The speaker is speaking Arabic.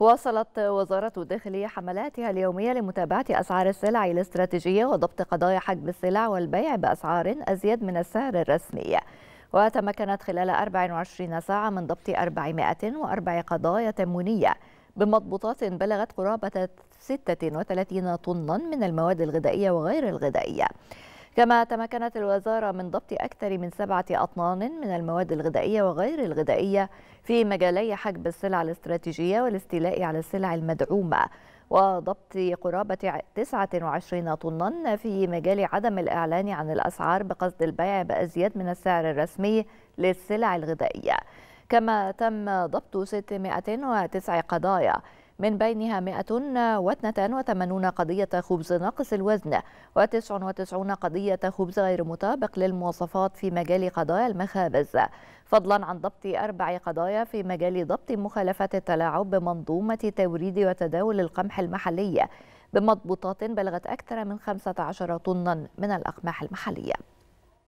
واصلت وزارة الداخلية حملاتها اليومية لمتابعة أسعار السلع الاستراتيجية وضبط قضايا حجب السلع والبيع بأسعار أزيد من السعر الرسمي وتمكنت خلال 24 ساعة من ضبط 404 قضايا تمونية بمضبوطات بلغت قرابة 36 طنا من المواد الغذائية وغير الغذائية كما تمكنت الوزارة من ضبط أكثر من سبعة أطنان من المواد الغذائية وغير الغذائية في مجالي حجب السلع الاستراتيجية والاستيلاء على السلع المدعومة وضبط قرابة 29 طنا في مجال عدم الإعلان عن الأسعار بقصد البيع بأزيد من السعر الرسمي للسلع الغذائية كما تم ضبط 609 قضايا من بينها 182 قضية خبز ناقص الوزن و99 قضية خبز غير مطابق للمواصفات في مجال قضايا المخابز فضلا عن ضبط أربع قضايا في مجال ضبط مخالفات التلاعب بمنظومة توريد وتداول القمح المحلي بمضبوطات بلغت أكثر من 15 طنا من الأقماح المحلية